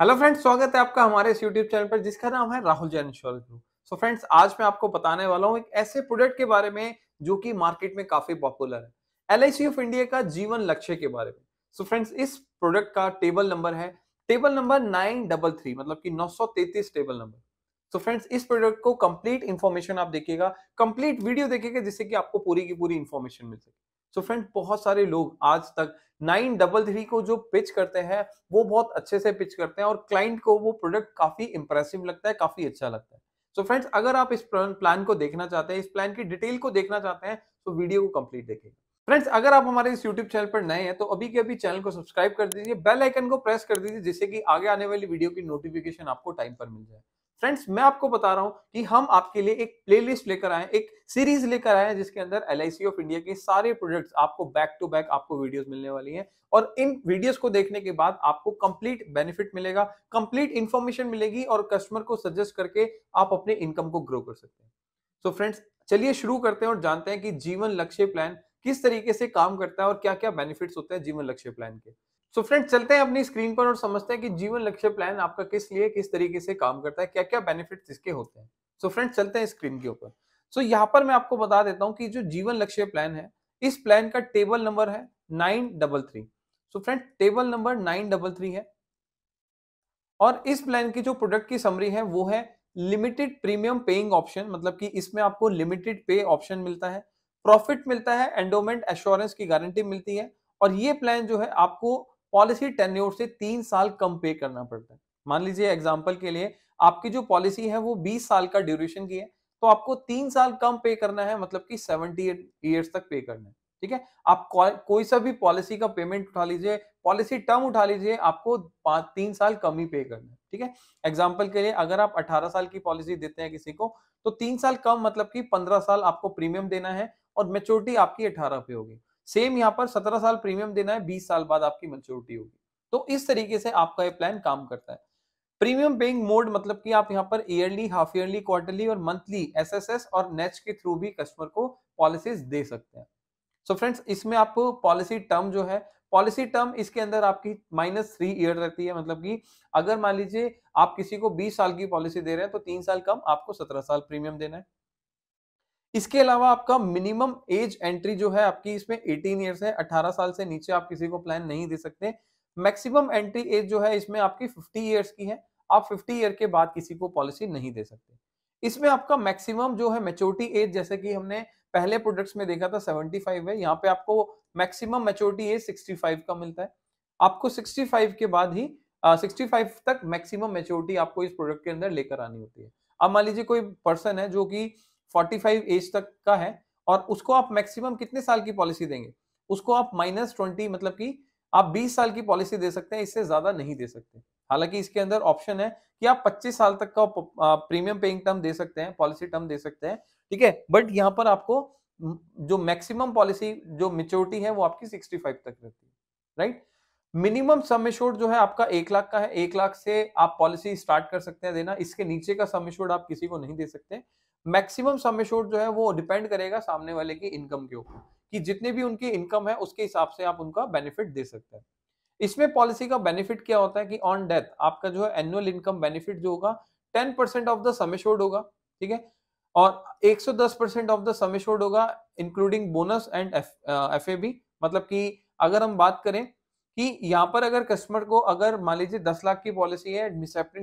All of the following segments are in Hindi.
हेलो फ्रेंड्स स्वागत है आपका हमारे इस यूट्यूब चैनल पर जिसका नाम है Rahul Jain insurance group so friends आज मैं आपको बताने वाला हूँ एक ऐसे प्रोडक्ट के बारे में जो कि मार्केट में काफी पॉपुलर है एल ऑफ इंडिया का जीवन लक्ष्य के बारे में सो so फ्रेंड्स इस प्रोडक्ट का टेबल नंबर है table number nine double three मतलब सौ 933 टेबल नंबर सो फ्रेंड्स इस प्रोडक्ट को कंप्लीट इन्फॉर्मेशन आप देखिएगा कंप्लीट वीडियो देखिएगा जिससे कि आपको पूरी की पूरी इन्फॉर्मेशन मिल सके सो so फ्रेंड्स बहुत सारे लोग आज तक नाइन डबल थ्री को जो पिच करते हैं वो बहुत अच्छे से पिच करते हैं और क्लाइंट को वो प्रोडक्ट काफी इंप्रेसिव लगता है काफी अच्छा लगता है सो so फ्रेंड्स अगर आप इस प्लान को देखना चाहते हैं इस प्लान की डिटेल को देखना चाहते हैं तो वीडियो को कंप्लीट देखें फ्रेंड्स अगर आप हमारे इस यूट्यूब चैनल पर नए हैं तो अभी के अभी चैनल को सब्सक्राइब कर दीजिए बेल आइकन को प्रेस कर दीजिए जिससे कि आगे आने वाली वीडियो की नोटिफिकेशन आपको टाइम पर मिल जाए फ्रेंड्स मैं आपको बता रहा हूं कि हम आपके लिए एक प्लेलिस्ट लेकर आए एक सीरीज लेकर आए हैं जिसके अंदर एल ऑफ इंडिया के सारे प्रोजेक्ट्स आपको बैक टू बैक आपको वीडियोस मिलने वाली हैं और इन वीडियोस को देखने के बाद आपको कंप्लीट बेनिफिट मिलेगा कंप्लीट इंफॉर्मेशन मिलेगी और कस्टमर को सजेस्ट करके आप अपने इनकम को ग्रो कर सकते हैं सो फ्रेंड्स चलिए शुरू करते हैं और जानते हैं कि जीवन लक्ष्य प्लान किस तरीके से काम करता है और क्या क्या बेनिफिट्स होते हैं जीवन लक्ष्य प्लान के सो फ्रेंड्स चलते हैं अपनी स्क्रीन पर और समझते हैं कि जीवन लक्ष्य प्लान आपका किस लिए किस तरीके से काम करता है क्या क्या बेनिफिट इसके होते हैं सो फ्रेंड्स चलते हैं स्क्रीन के ऊपर सो यहाँ पर मैं आपको बता देता हूँ कि जो जीवन लक्ष्य प्लान है इस प्लान का टेबल नंबर है nine double three so friend table number nine double three है और इस प्लान की जो प्रोडक्ट की समरी है वो है लिमिटेड प्रीमियम पेइंग ऑप्शन मतलब कि इसमें आपको लिमिटेड पे ऑप्शन मिलता है प्रॉफिट मिलता है एंडोमेंट एश्योरेंस की गारंटी मिलती है और ये प्लान जो है आपको पॉलिसी टेन्योर से तीन साल कम पे करना पड़ता है मान लीजिए एग्जाम्पल के लिए आपकी जो पॉलिसी है वो बीस साल का ड्यूरेशन की है तो आपको तीन साल कम पे करना है मतलब कि सेवेंटी ईयर्स तक पे करना है ठीक है आप कोई सा भी पॉलिसी का पेमेंट उठा लीजिए पॉलिसी टर्म उठा लीजिए आपको पाँच तीन साल कम ही पे करना है ठीक है एग्जाम्पल के लिए अगर आप 18 साल की पॉलिसी देते हैं किसी को तो तीन साल कम मतलब कि 15 साल आपको प्रीमियम देना है और मेच्योरिटी आपकी 18 पे होगी सेम यहाँ पर सत्रह साल प्रीमियम देना है बीस साल बाद आपकी मेच्योरिटी होगी तो इस तरीके से आपका ये प्लान काम करता है प्रीमियम पेइंग मोड मतलब कि आप यहाँ पर ईयरली हाफ ईयरली क्वार्टरली और मंथली एसएसएस और नेच के थ्रू भी कस्टमर को पॉलिसीज दे सकते हैं सो so फ्रेंड्स इसमें आपको पॉलिसी टर्म जो है पॉलिसी टर्म इसके अंदर आपकी माइनस थ्री ईयर रहती है मतलब कि अगर मान लीजिए आप किसी को बीस साल की पॉलिसी दे रहे हैं तो तीन साल कम आपको सत्रह साल प्रीमियम देना है इसके अलावा आपका मिनिमम एज एंट्री जो है आपकी इसमें 18 इयर्स है 18 साल से नीचे आप किसी को प्लान नहीं दे सकते मैक्सिमम एंट्री एज जो है इसमें आपकी 50 इयर्स की है आप 50 ईयर के बाद किसी को पॉलिसी नहीं दे सकते इसमें आपका मैक्सिमम जो है मेच्योरिटी एज जैसे कि हमने पहले प्रोडक्ट्स में देखा था 75 है यहाँ पे आपको मैक्सिमम मेच्योरिटी एज 65 का मिलता है आपको 65 के बाद ही आ, 65 तक मैक्सिमम मेच्योरिटी आपको इस प्रोडक्ट के अंदर लेकर आनी होती है अब मान लीजिए कोई पर्सन है जो कि फोर्टी फाइव एज तक का है और उसको आप मैक्सिमम कितने साल की पॉलिसी देंगे उसको आप माइनस ट्वेंटी मतलब कि आप बीस साल की पॉलिसी दे सकते हैं इससे ज्यादा नहीं दे सकते हालांकि इसके अंदर ऑप्शन है कि आप पच्चीस साल तक का प्रीमियम पेइंग टर्म दे सकते हैं पॉलिसी टर्म दे सकते हैं ठीक है बट यहाँ पर आपको जो मैक्सिमम पॉलिसी जो मेच्योरिटी है वो आपकी सिक्सटी फाइव तक रहती है राइट मिनिमम सम एश्योर्ड जो है आपका एक लाख का है एक लाख से आप पॉलिसी स्टार्ट कर सकते हैं देना इसके नीचे का सम एश्योर्ड आप किसी को नहीं दे सकते मैक्सिमम सम एश्योर्ड जो है वो डिपेंड करेगा सामने वाले की इनकम के ऊपर कि जितने भी उनकी इनकम है उसके हिसाब से आप उनका बेनिफिट दे सकते हैं इसमें पॉलिसी का बेनिफिट क्या होता है कि ऑन डेथ आपका जो है एनुअल इनकम बेनिफिट जो होगा ten percent of the sum assured होगा ठीक है और एक सौ दस percent of the sum assured होगा including bonus and F A B मतलब कि अगर हम बात करें कि यहाँ पर अगर कस्टमर को अगर मान लीजिए दस लाख की पॉलिसी है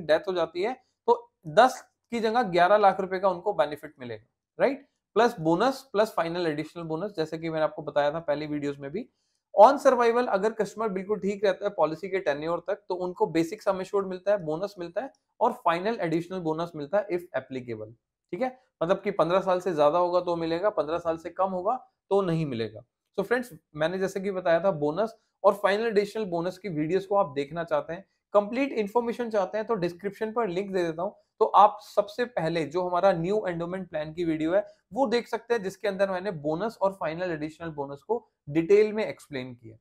डेथ हो जाती है तो दस की जगह ग्यारह लाख रुपए का उनको बेनिफिट मिलेगा right plus bonus plus final additional bonus जैसे कि मैंने आपको बताया था पहले वीडियोस में भी ऑन सर्वाइवल अगर कस्टमर बिल्कुल ठीक रहता है पॉलिसी के टेन्योर तक तो उनको बेसिक सम एश्योर्ड मिलता है बोनस मिलता है और फाइनल एडिशनल बोनस मिलता है इफ एप्लीकेबल ठीक है मतलब कि 15 साल से ज्यादा होगा तो मिलेगा 15 साल से कम होगा तो नहीं मिलेगा सो so फ्रेंड्स मैंने जैसे कि बताया था बोनस और फाइनल एडिशनल बोनस की वीडियोस को आप देखना चाहते हैं कंप्लीट इन्फॉर्मेशन चाहते हैं तो डिस्क्रिप्शन पर लिंक दे देता हूँ तो आप सबसे पहले जो हमारा न्यू एंडोमेंट प्लान की वीडियो है वो देख सकते हैं जिसके अंदर मैंने बोनस और फाइनल एडिशनल बोनस को डिटेल में एक्सप्लेन किया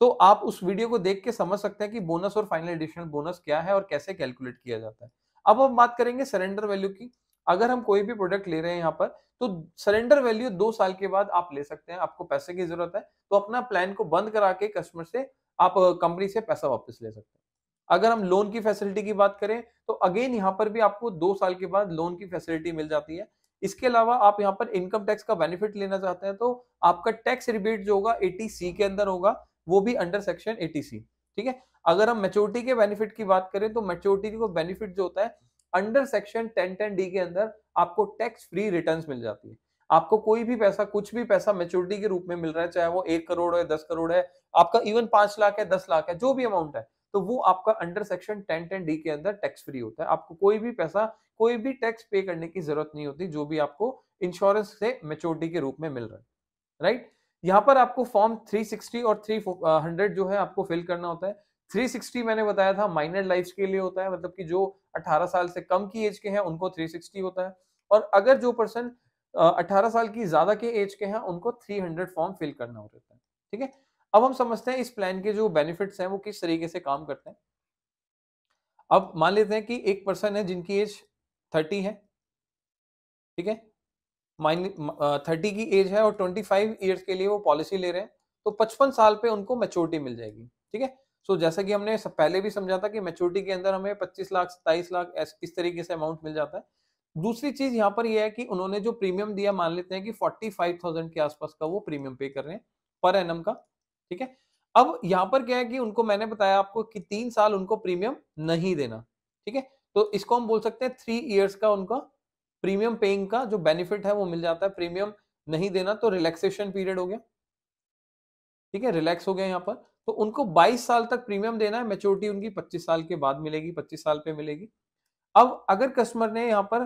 तो आप उस वीडियो को देख के समझ सकते हैं कि बोनस और फाइनल एडिशनल बोनस क्या है और कैसे कैलकुलेट किया जाता है अब हम बात करेंगे सरेंडर वैल्यू की अगर हम कोई भी प्रोडक्ट ले रहे हैं यहाँ पर तो सरेंडर वैल्यू दो साल के बाद आप ले सकते हैं आपको पैसे की जरूरत है तो अपना प्लान को बंद करा के कस्टमर से आप कंपनी से पैसा वापस ले सकते हैं अगर हम लोन की फैसिलिटी की बात करें तो अगेन यहाँ पर भी आपको दो साल के बाद लोन की फैसिलिटी मिल जाती है इसके अलावा आप यहाँ पर इनकम टैक्स का बेनिफिट लेना चाहते हैं तो आपका टैक्स रिबेट जो होगा एटी सी के अंदर होगा वो भी अंडर सेक्शन एटी सी ठीक है अगर हम मेच्योरिटी के बेनिफिट की बात करें तो मेच्योरिटी को बेनिफिट जो होता है under section ten ten D के अंदर आपको टैक्स फ्री रिटर्न मिल जाती है आपको कोई भी पैसा कुछ भी पैसा मेच्योरिटी के रूप में मिल रहा है चाहे वो एक करोड़ है दस करोड़ है आपका इवन पांच लाख है दस लाख है जो भी अमाउंट है तो वो आपका under section ten ten D के अंदर टैक्स फ्री होता है आपको कोई भी पैसा कोई भी टैक्स पे करने की जरूरत नहीं होती जो भी आपको इंश्योरेंस से मेच्योरिटी के रूप में मिल रहा है राइट यहाँ पर आपको फॉर्म 360 और 300 uh, जो है आपको फिल करना होता है 360 मैंने बताया था माइनर लाइफ के लिए होता है मतलब कि जो 18 साल से कम की एज के हैं उनको 360 होता है और अगर जो पर्सन uh, 18 साल की ज्यादा के एज के हैं उनको 300 फॉर्म फिल करना होता है ठीक है अब हम समझते हैं इस प्लान के जो बेनिफिट्स हैं वो किस तरीके से काम करते हैं अब मान लेते हैं कि एक पर्सन है जिनकी एज थर्टी है ठीक है माइन थर्टी की एज है और ट्वेंटी फाइव ईयर्स के लिए वो पॉलिसी ले रहे हैं तो पचपन साल पे उनको मेच्योरिटी मिल जाएगी ठीक है सो जैसा कि हमने पहले भी समझा था कि मेच्योरिटी के अंदर हमें पच्चीस लाख सत्ताईस लाख इस तरीके से अमाउंट मिल जाता है दूसरी चीज यहाँ पर यह है कि उन्होंने जो प्रीमियम दिया मान लेते हैं कि फोर्टी फाइव थाउजेंड के आसपास का वो प्रीमियम पे कर रहे हैं पर एनम का ठीक है अब यहां पर क्या है कि उनको मैंने बताया आपको कि तीन साल उनको प्रीमियम नहीं देना ठीक है तो इसको हम बोल सकते हैं थ्री इयर्स का उनका प्रीमियम पेइंग का जो बेनिफिट है वो मिल जाता है प्रीमियम नहीं देना तो रिलैक्सेशन पीरियड हो गया ठीक है रिलैक्स हो गया यहाँ पर तो उनको 22 साल तक प्रीमियम देना है मेच्योरिटी उनकी 25 साल के बाद मिलेगी 25 साल पे मिलेगी अब अगर कस्टमर ने यहाँ पर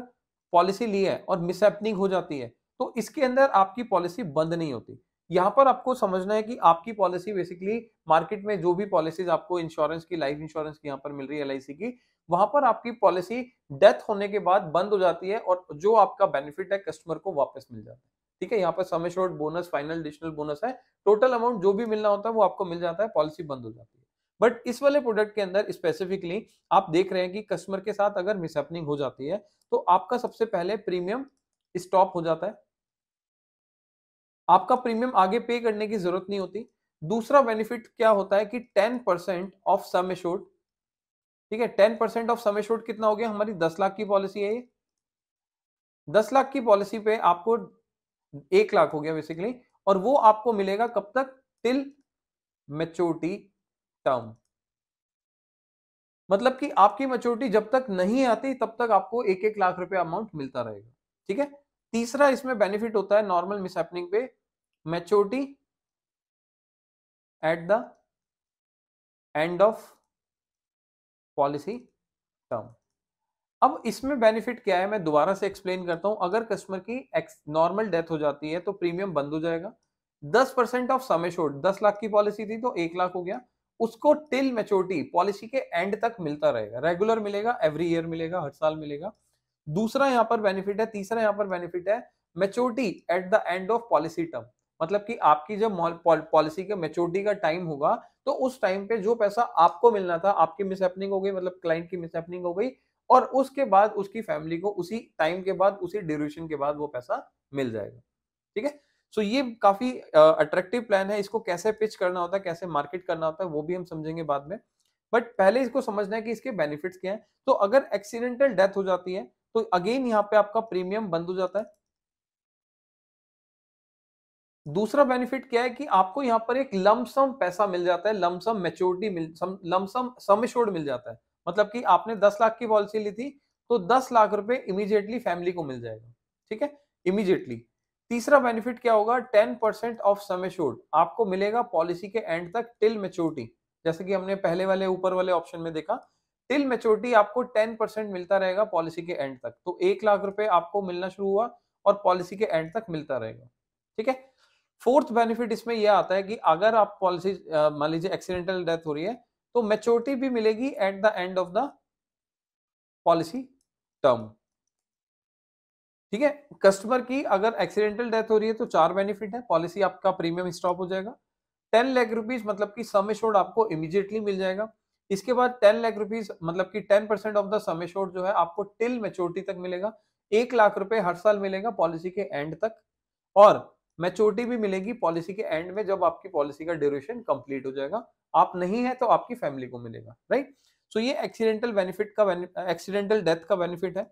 पॉलिसी ली है और मिसहैपनिंग हो जाती है तो इसके अंदर आपकी पॉलिसी बंद नहीं होती यहाँ पर आपको समझना है कि आपकी पॉलिसी बेसिकली मार्केट में जो भी पॉलिसीज आपको इंश्योरेंस की लाइफ इंश्योरेंस की यहाँ पर मिल रही है एल की वहां पर आपकी पॉलिसी डेथ होने के बाद बंद हो जाती है और जो आपका बेनिफिट है कस्टमर को वापस मिल जाता है ठीक है यहाँ पर sum assured bonus final additional bonus है टोटल अमाउंट जो भी मिलना होता है वो आपको मिल जाता है पॉलिसी बंद हो जाती है बट इस वाले प्रोडक्ट के अंदर स्पेसिफिकली आप देख रहे हैं कि कस्टमर के साथ अगर मिसअपनिंग हो जाती है तो आपका सबसे पहले प्रीमियम स्टॉप हो जाता है आपका प्रीमियम आगे पे करने की जरूरत नहीं होती दूसरा बेनिफिट क्या होता है कि ten percent of sum assured ठीक है ten percent of sum assured कितना हो गया हमारी दस लाख की पॉलिसी है ये दस लाख की पॉलिसी पे आपको एक लाख हो गया बेसिकली और वो आपको मिलेगा कब तक टिल मेच्योरिटी टर्म मतलब कि आपकी मेच्योरिटी जब तक नहीं आती तब तक आपको एक एक लाख रुपए अमाउंट मिलता रहेगा ठीक है तीसरा इसमें बेनिफिट होता है नॉर्मल मिसहैपनिंग पे maturity at the end of policy term अब इसमें बेनिफिट क्या है मैं दोबारा से एक्सप्लेन करता हूं अगर कस्टमर की नॉर्मल डेथ हो जाती है तो प्रीमियम बंद हो जाएगा दस परसेंट ऑफ समय शोट दस लाख की पॉलिसी थी तो एक लाख हो गया उसको टिल मेच्योरिटी पॉलिसी के एंड तक मिलता रहेगा रेगुलर मिलेगा एवरी ईयर मिलेगा हर साल मिलेगा दूसरा यहाँ पर बेनिफिट है तीसरा यहाँ पर बेनिफिट है maturity at the end of policy term मतलब कि आपकी जब पॉलिसी के मेच्योरिटी का टाइम होगा तो उस टाइम पे जो पैसा आपको मिलना था आपकी मिसहैपनिंग हो गई मतलब क्लाइंट की मिसहैपनिंग हो गई और उसके बाद उसकी फैमिली को उसी टाइम के बाद उसी ड्यूरेशन के बाद वो पैसा मिल जाएगा ठीक है सो ये काफी अट्रैक्टिव प्लान है इसको कैसे पिच करना होता है कैसे मार्केट करना होता है वो भी हम समझेंगे बाद में बट पहले इसको समझना है कि इसके बेनिफिट्स क्या हैं तो अगर एक्सीडेंटल डेथ हो जाती है तो अगेन यहां पे आपका प्रीमियम बंद हो जाता है दूसरा बेनिफिट क्या है कि आपको यहां पर एक लमसम पैसा मिल जाता है लमसम मेच्योरिटी मिल लमसम सम मिल जाता है मतलब कि आपने 10 लाख की पॉलिसी ली थी तो 10 लाख रुपए इमीजिएटली फैमिली को मिल जाएगा ठीक है इमीजिएटली तीसरा बेनिफिट क्या होगा 10% परसेंट ऑफ सम आपको मिलेगा पॉलिसी के एंड तक टिल मेच्योरिटी जैसे कि हमने पहले वाले ऊपर वाले ऑप्शन में देखा टिल मेच्योरिटी आपको टेन परसेंट मिलता रहेगा पॉलिसी के एंड तक तो एक लाख रुपए आपको मिलना शुरू हुआ और पॉलिसी के एंड तक मिलता रहेगा ठीक है फोर्थ बेनिफिट इसमें यह आता है कि अगर आप पॉलिसी मान लीजिए एक्सीडेंटल डेथ हो रही है तो मेच्योरिटी भी मिलेगी at the end of the policy term ठीक है कस्टमर की अगर एक्सीडेंटल डेथ हो रही है तो चार बेनिफिट है पॉलिसी आपका प्रीमियम स्टॉप हो जाएगा टेन लैख रुपीज मतलब कि सम एश्योर्ड आपको इमीडिएटली मिल जाएगा इसके बाद टेन लाख रुपीज मतलब कि ten percent of the sum जो है आपको टिल मेच्योरिटी तक मिलेगा एक लाख रुपए हर साल मिलेगा पॉलिसी के एंड तक और मेच्योरिटी भी मिलेगी पॉलिसी के एंड में जब आपकी पॉलिसी का ड्यूरेशन कंप्लीट हो जाएगा आप नहीं है तो आपकी फैमिली को मिलेगा राइट सो so ये एक्सीडेंटल बेनिफिट का एक्सीडेंटल डेथ का बेनिफिट है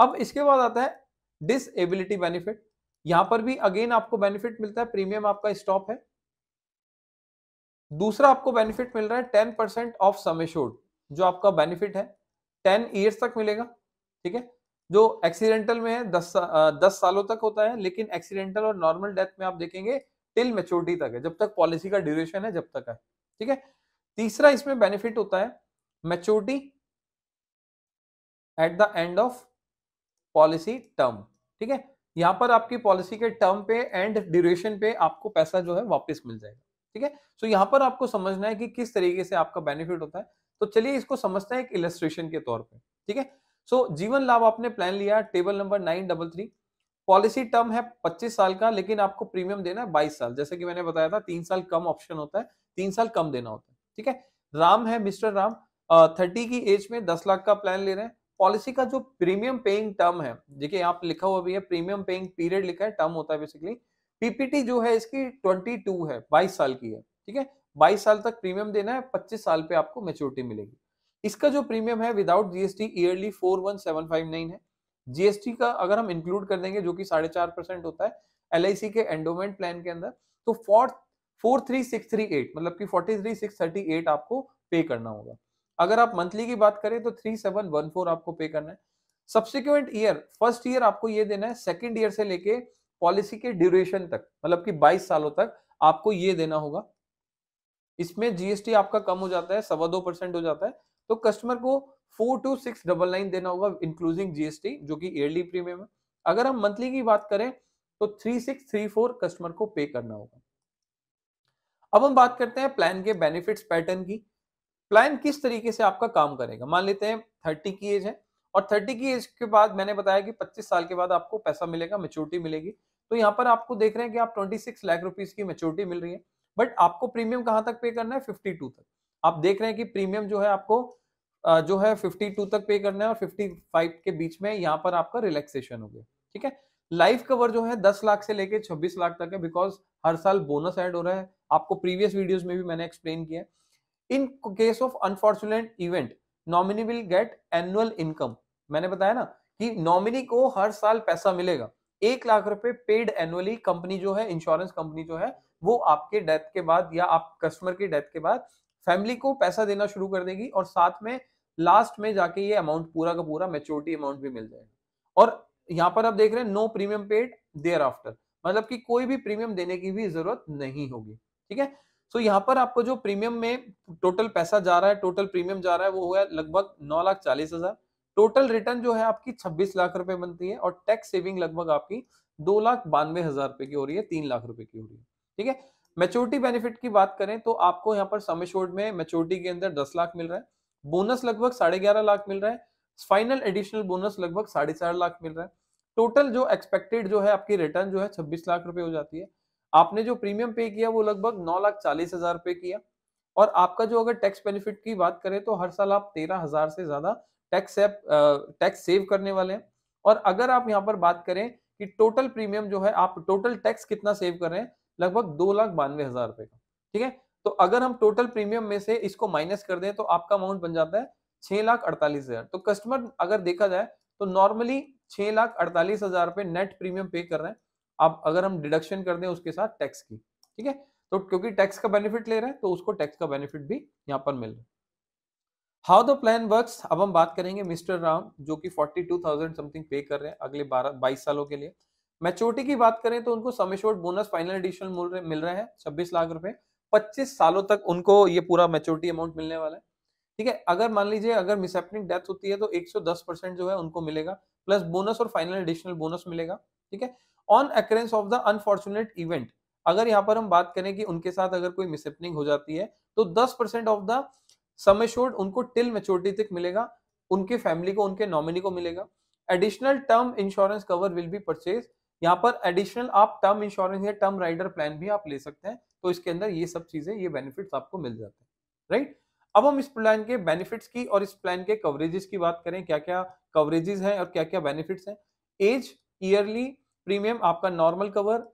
अब इसके बाद आता है डिसएबिलिटी बेनिफिट यहाँ पर भी अगेन आपको बेनिफिट मिलता है प्रीमियम आपका स्टॉप है दूसरा आपको बेनिफिट मिल रहा है टेन परसेंट ऑफ समेशोड जो आपका बेनिफिट है टेन ईयर्स तक मिलेगा ठीक है जो एक्सीडेंटल में है दस दस सालों तक होता है लेकिन एक्सीडेंटल और नॉर्मल डेथ में आप देखेंगे टिल मेच्योरिटी तक है जब तक पॉलिसी का ड्यूरेशन है जब तक है ठीक है तीसरा इसमें बेनिफिट होता है maturity at the end of policy term ठीक है यहां पर आपकी पॉलिसी के टर्म पे एंड ड्यूरेशन पे आपको पैसा जो है वापस मिल जाएगा ठीक है सो यहाँ पर आपको समझना है कि किस तरीके से आपका बेनिफिट होता है तो चलिए इसको समझते हैं एक इलस्ट्रेशन के तौर पर ठीक है सो जीवन लाभ आपने प्लान लिया table number nine double three policy term है पच्चीस साल का लेकिन आपको प्रीमियम देना है बाईस साल जैसे कि मैंने बताया था तीन साल कम ऑप्शन होता है तीन साल कम देना होता है ठीक है राम है मिस्टर राम थर्टी की एज में दस लाख का प्लान ले रहे हैं पॉलिसी का जो प्रीमियम पेइंग टर्म है देखिए यहाँ लिखा हुआ भी है प्रीमियम पेइंग पीरियड लिखा है टर्म होता है बेसिकली पीपीटी जो है इसकी 22 है 22 साल की है ठीक है 22 साल तक प्रीमियम देना है 25 साल पे आपको मेच्योरिटी मिलेगी इसका जो प्रीमियम है विदाउट जीएसटी ईयरली नाइन है जीएसटी का अगर हम इंक्लूड कर देंगे जो कि साढ़े चार परसेंट होता है एल के एंडोमेंट प्लान के अंदर तो four four three six three eight मतलब कि forty three six thirty eight आपको पे करना होगा अगर आप मंथली की बात करें तो थ्री सेवन वन फोर आपको पे करना है सब्सिक्वेंट ईयर फर्स्ट ईयर आपको ये देना है सेकेंड ईयर से लेके पॉलिसी के ड्यूरेशन तक मतलब कि 22 सालों तक आपको ये देना होगा इसमें जीएसटी आपका कम हो जाता है सवा दो परसेंट हो जाता है तो कस्टमर को four two six double nine देना होगा इंक्लूसिंग जीएसटी जो कि ईयरली प्रीमियम है अगर हम मंथली की बात करें तो three six three four customer को पे करना होगा अब हम बात करते हैं प्लान के बेनिफिट्स पैटर्न की प्लान किस तरीके से आपका काम करेगा मान लेते हैं थर्टी की एज है और थर्टी की एज के बाद मैंने बताया कि पच्चीस साल के बाद आपको पैसा मिलेगा मेच्योरिटी मिलेगी तो यहाँ पर आपको देख रहे हैं कि आप 26 लाख रुपीज की मेच्योरिटी मिल रही है बट आपको प्रीमियम कहाँ तक पे करना है 52 तक आप देख रहे हैं कि प्रीमियम जो है आपको जो है 52 तक पे करना है और 55 के बीच में यहाँ पर आपका रिलैक्सेशन हो गया ठीक है लाइफ कवर जो है 10 लाख से लेके 26 लाख तक है बिकॉज हर साल बोनस एड हो रहा है आपको प्रीवियस वीडियोज में भी मैंने एक्सप्लेन किया in case of unfortunate event nominee will get annual income मैंने बताया ना कि नॉमिनी को हर साल पैसा मिलेगा एक लाख रुपए पेड एनुअली कंपनी जो है इंश्योरेंस कंपनी जो है वो आपके डेथ के बाद या आप कस्टमर की डेथ के बाद फैमिली को पैसा देना शुरू कर देगी और साथ में लास्ट में जाके ये अमाउंट पूरा का पूरा मेच्योरिटी अमाउंट भी मिल जाएगा और यहाँ पर आप देख रहे हैं no premium paid thereafter मतलब कि कोई भी प्रीमियम देने की भी जरूरत नहीं होगी ठीक है सो यहाँ पर आपको जो प्रीमियम में टोटल पैसा जा रहा है टोटल प्रीमियम जा रहा है वो हुआ लगभग नौ लाख चालीस हजार टोटल रिटर्न जो है आपकी 26 लाख रुपए बनती है और टैक्स सेविंग लगभग आपकी दो लाख बानवे हजार रुपए की हो रही है तीन लाख रुपए की हो रही है ठीक है मेच्योरिटी बेनिफिट की बात करें तो आपको यहाँ पर समेशोर्ड में मेच्योरिटी के अंदर दस लाख मिल रहा है बोनस लगभग साढ़े ग्यारह लाख मिल रहा है फाइनल एडिशनल बोनस लगभग साढ़े चार लाख मिल रहा है टोटल जो एक्सपेक्टेड जो है आपकी रिटर्न जो है छब्बीस लाख रुपए हो जाती है आपने जो प्रीमियम पे किया वो लगभग नौ लाख चालीस हजार रुपए किया और आपका जो अगर टैक्स बेनिफिट की बात करें तो हर साल आप तेरह हजार से ज्यादा टैक्स ऐप टैक्स सेव करने वाले हैं और अगर आप यहाँ पर बात करें कि टोटल प्रीमियम जो है आप टोटल टैक्स कितना सेव कर रहे हैं लगभग दो लाख बानवे हजार रुपए का ठीक है तो अगर हम टोटल प्रीमियम में से इसको माइनस कर दें तो आपका अमाउंट बन जाता है छह लाख अड़तालीस हजार तो कस्टमर अगर देखा जाए तो नॉर्मली छह लाख अड़तालीस हजार रुपए नेट प्रीमियम पे कर रहे हैं आप अगर हम डिडक्शन कर दें उसके साथ टैक्स की ठीक है तो क्योंकि टैक्स का बेनिफिट ले रहे हैं तो उसको टैक्स का बेनिफिट भी यहाँ पर मिल रहा है हाउ द प्लान वर्क्स अब हम बात करेंगे मिस्टर राम जो कि 42,000 समथिंग पे कर रहे हैं अगले 12 22 सालों के लिए मैच्योरिटी की बात करें तो उनको समेश्योर्ड बोनस फाइनल एडिशन मिल रहे हैं छब्बीस लाख रुपए पच्चीस सालों तक उनको ये पूरा मेच्योरिटी अमाउंट मिलने वाला है ठीक है अगर मान लीजिए अगर मिसएपनिक डेथ होती है तो 110 परसेंट जो है उनको मिलेगा प्लस बोनस और फाइनल एडिशनल बोनस मिलेगा ठीक है on occurrence of the unfortunate event अगर यहाँ पर हम बात करें कि उनके साथ अगर कोई मिसएपनिंग हो जाती है तो दस percent of the sum assured उनको टिल मेच्योरिटी तक मिलेगा उनके फैमिली को उनके नॉमिनी को मिलेगा additional term insurance cover will be purchase यहाँ पर एडिशनल आप टर्म इंश्योरेंस या टर्म राइडर प्लान भी आप ले सकते हैं तो इसके अंदर ये सब चीजें ये बेनिफिट्स आपको मिल जाते हैं राइट अब हम इस प्लान के बेनिफिट्स की और इस प्लान के कवरेजेस की बात करें क्या क्या कवरेजेस हैं और क्या क्या बेनिफिट्स हैं एज ईयरली प्रीमियम आपका नॉर्मल कवर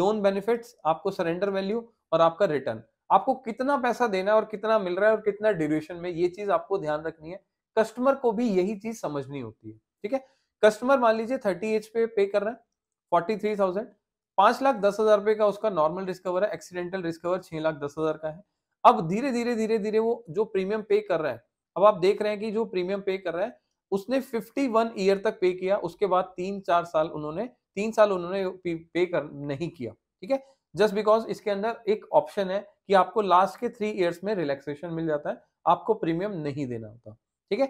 लोन बेनिफिट्स आपको सरेंडर वैल्यू और आपका रिटर्न आपको कितना पैसा देना है और कितना मिल रहा है और कितना ड्यूरेशन में ये चीज आपको ध्यान रखनी है कस्टमर को भी यही चीज समझनी होती है ठीक है कस्टमर मान लीजिए थर्टी एच पे पे कर रहे हैं फोर्टी थ्री थाउजेंड पांच लाख दस हजार रुपए का उसका नॉर्मल रिस्कवर है एक्सीडेंटल रिस्कवर छह लाख दस हजार का है अब धीरे धीरे धीरे धीरे वो जो प्रीमियम पे कर रहा है अब आप देख रहे हैं कि जो प्रीमियम पे कर रहा है उसने फिफ्टी वन ईयर तक पे किया उसके बाद तीन चार साल उन्होंने तीन साल उन्होंने पे कर नहीं किया ठीक है जस्ट बिकॉज इसके अंदर एक ऑप्शन है कि आपको लास्ट के थ्री ईयर्स में रिलैक्सेशन मिल जाता है आपको प्रीमियम नहीं देना होता ठीक है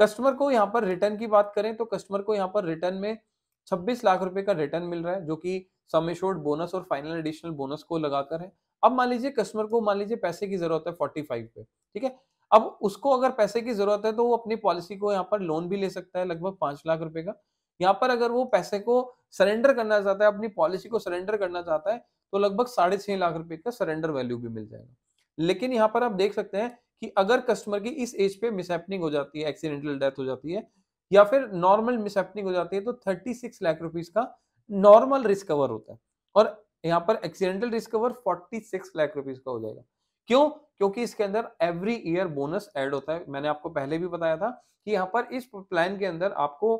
कस्टमर को यहाँ पर रिटर्न की बात करें तो कस्टमर को यहाँ पर रिटर्न में 26 लाख रुपए का रिटर्न मिल रहा है जो कि सम एश्योर्ड बोनस और फाइनल एडिशनल बोनस को लगाकर है अब मान लीजिए कस्टमर को मान लीजिए पैसे की जरूरत है 45 पे ठीक है अब उसको अगर पैसे की जरूरत है तो वो अपनी पॉलिसी को यहाँ पर लोन भी ले सकता है लगभग पांच लाख रुपए का यहाँ पर अगर वो पैसे को सरेंडर करना चाहता है अपनी पॉलिसी को सरेंडर करना चाहता है तो लगभग साढ़े छह लाख रुपए का सरेंडर वैल्यू भी मिल जाएगा लेकिन यहाँ पर आप देख सकते हैं कि अगर कस्टमर की इस एज पे मिसहैपनिंग हो जाती है एक्सीडेंटल डेथ हो जाती है या फिर नॉर्मल मिसहैपनिंग हो जाती है तो थर्टी सिक्स लाख रुपीज का नॉर्मल रिस्क कवर होता है और यहाँ पर accidental risk cover forty six lakh rupees का हो जाएगा क्यों क्योंकि इसके अंदर एवरी ईयर बोनस ऐड होता है मैंने आपको पहले भी बताया था कि यहाँ पर इस प्लान के अंदर आपको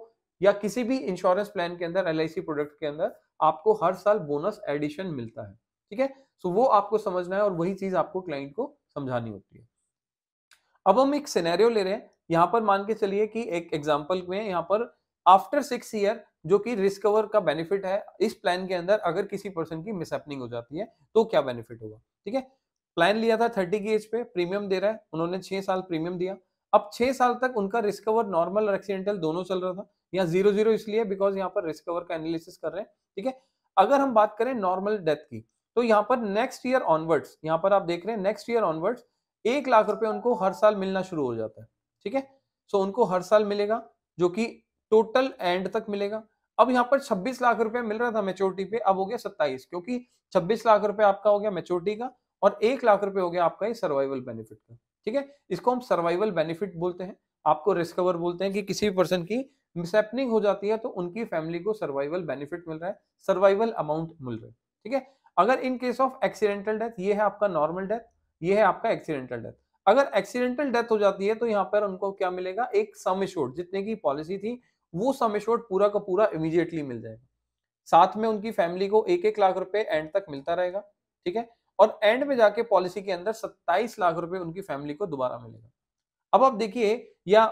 या किसी भी इंश्योरेंस प्लान के अंदर एल प्रोडक्ट के अंदर आपको हर साल बोनस एडिशन मिलता है ठीक है सो वो आपको समझना है और वही चीज आपको क्लाइंट को समझानी होती है अब हम एक सिनेरियो ले रहे हैं यहाँ पर मान के चलिए कि एक एग्जाम्पल में यहाँ पर आफ्टर सिक्स ईयर जो कि रिस्क कवर का बेनिफिट है इस प्लान के अंदर अगर किसी पर्सन की मिसहैपनिंग हो जाती है तो क्या बेनिफिट होगा ठीक है प्लान लिया था थर्टी की एज पे प्रीमियम दे रहा है उन्होंने छह साल प्रीमियम दिया अब छह साल तक उनका रिस्क कवर नॉर्मल और एक्सीडेंटल दोनों चल रहा था यहाँ जीरो जीरो इसलिए बिकॉज यहाँ पर रिस्क कवर का एनालिसिस कर रहे हैं ठीक है अगर हम बात करें नॉर्मल डेथ की तो यहाँ पर नेक्स्ट ईयर ऑनवर्ड्स यहाँ पर आप देख रहे हैं नेक्स्ट ईयर ऑनवर्ड्स एक लाख रुपए उनको हर साल मिलना शुरू हो जाता है ठीक है सो उनको हर साल मिलेगा जो कि टोटल एंड तक मिलेगा अब यहाँ पर 26 लाख रुपए मिल रहा था मेच्योरिटी पे अब हो गया 27 क्योंकि 26 लाख रुपए आपका हो गया मेच्योरिटी का और एक लाख रुपए हो गया आपका ये सर्वाइवल बेनिफिट का ठीक है इसको हम सर्वाइवल बेनिफिट बोलते हैं आपको रिस्कवर बोलते हैं कि किसी भी पर्सन की मिसहैपनिंग हो जाती है तो उनकी फैमिली को सर्वाइवल बेनिफिट मिल रहा है सर्वाइवल अमाउंट मिल रहा है ठीक है अगर in case of accidental death ये है आपका नॉर्मल डेथ ये है आपका एक्सीडेंटल डेथ अगर एक्सीडेंटल डेथ हो जाती है तो यहाँ पर उनको क्या मिलेगा एक सम जितने की पॉलिसी थी वो सम पूरा का पूरा इमीजिएटली मिल जाएगा साथ में उनकी फैमिली को एक एक लाख रुपए एंड तक मिलता रहेगा ठीक है और एंड में जाके पॉलिसी के अंदर सत्ताईस लाख रुपए उनकी फैमिली को दोबारा मिलेगा अब आप देखिए या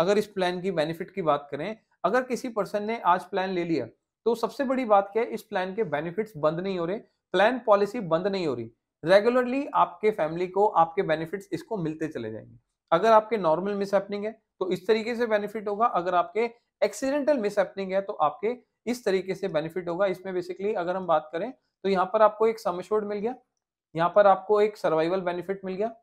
अगर इस प्लान की बेनिफिट की बात करें अगर किसी पर्सन ने आज प्लान ले लिया तो सबसे बड़ी बात क्या है इस प्लान के बेनिफिट्स बंद नहीं हो रहे प्लान पॉलिसी बंद नहीं हो रही रेगुलरली आपके फैमिली को आपके बेनिफिट्स इसको मिलते चले जाएंगे अगर आपके नॉर्मल मिस है तो इस तरीके से बेनिफिट होगा अगर आपके एक्सीडेंटल मिस है तो आपके इस तरीके से बेनिफिट होगा इसमें बेसिकली अगर हम बात करें तो यहाँ पर आपको एक समश्योर्ड मिल गया यहाँ पर आपको एक सर्वाइवल बेनिफिट मिल गया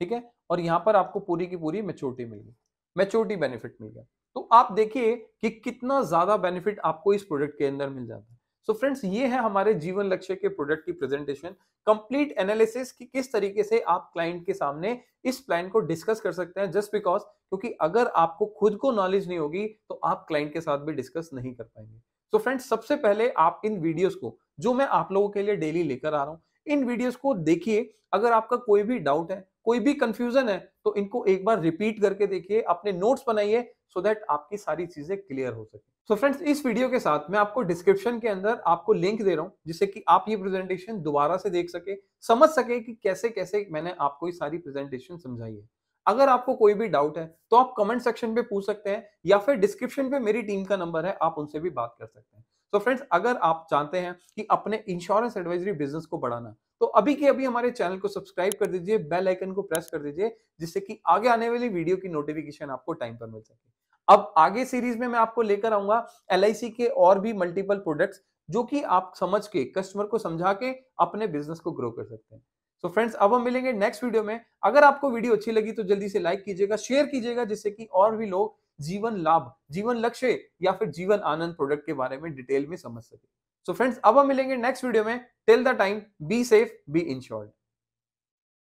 ठीक है और यहाँ पर आपको पूरी की पूरी मेच्योरिटी मिल गई मेच्योरिटी बेनिफिट मिल गया तो आप देखिए कि कितना ज्यादा बेनिफिट आपको इस प्रोडक्ट के अंदर मिल जाता है सो so फ्रेंड्स ये है हमारे जीवन लक्ष्य के प्रोडक्ट की प्रेजेंटेशन कंप्लीट एनालिसिस कि किस तरीके से आप क्लाइंट के सामने इस प्लान को डिस्कस कर सकते हैं जस्ट बिकॉज क्योंकि अगर आपको खुद को नॉलेज नहीं होगी तो आप क्लाइंट के साथ भी डिस्कस नहीं कर पाएंगे सो so फ्रेंड्स सबसे पहले आप इन वीडियोस को जो मैं आप लोगों के लिए डेली लेकर आ रहा हूँ इन वीडियोस को देखिए अगर आपका कोई भी डाउट है कोई भी कंफ्यूजन है तो इनको एक बार रिपीट करके देखिए अपने नोट्स बनाइए सो दैट आपकी सारी चीजें क्लियर हो सके सो so फ्रेंड्स इस वीडियो के साथ मैं आपको डिस्क्रिप्शन के अंदर आपको लिंक दे रहा हूं जिससे कि आप ये प्रेजेंटेशन दोबारा से देख सके समझ सके कि कैसे कैसे मैंने आपको ये सारी प्रेजेंटेशन समझाई है अगर आपको कोई भी डाउट है तो आप कमेंट सेक्शन पे पूछ सकते हैं या फिर डिस्क्रिप्शन पे मेरी टीम का नंबर है आप उनसे भी बात कर सकते हैं सो so फ्रेंड्स अगर आप चाहते हैं कि अपने इंश्योरेंस एडवाइजरी बिजनेस को बढ़ाना तो अभी के अभी हमारे चैनल को सब्सक्राइब कर दीजिए बेल आइकन को प्रेस कर दीजिए जिससे कि आगे आने वाली वीडियो की नोटिफिकेशन आपको टाइम पर मिल सके अब आगे सीरीज में मैं आपको लेकर आऊंगा एल के और भी मल्टीपल प्रोडक्ट्स जो कि आप समझ के कस्टमर को समझा के अपने बिजनेस को ग्रो कर सकते हैं सो so फ्रेंड्स अब हम मिलेंगे नेक्स्ट वीडियो में अगर आपको वीडियो अच्छी लगी तो जल्दी से लाइक कीजिएगा शेयर कीजिएगा जिससे कि और भी लोग जीवन लाभ जीवन लक्ष्य या फिर जीवन आनंद प्रोडक्ट के बारे में डिटेल में समझ सके सो so फ्रेंड्स अब हम मिलेंगे नेक्स्ट वीडियो में till the time be safe be insured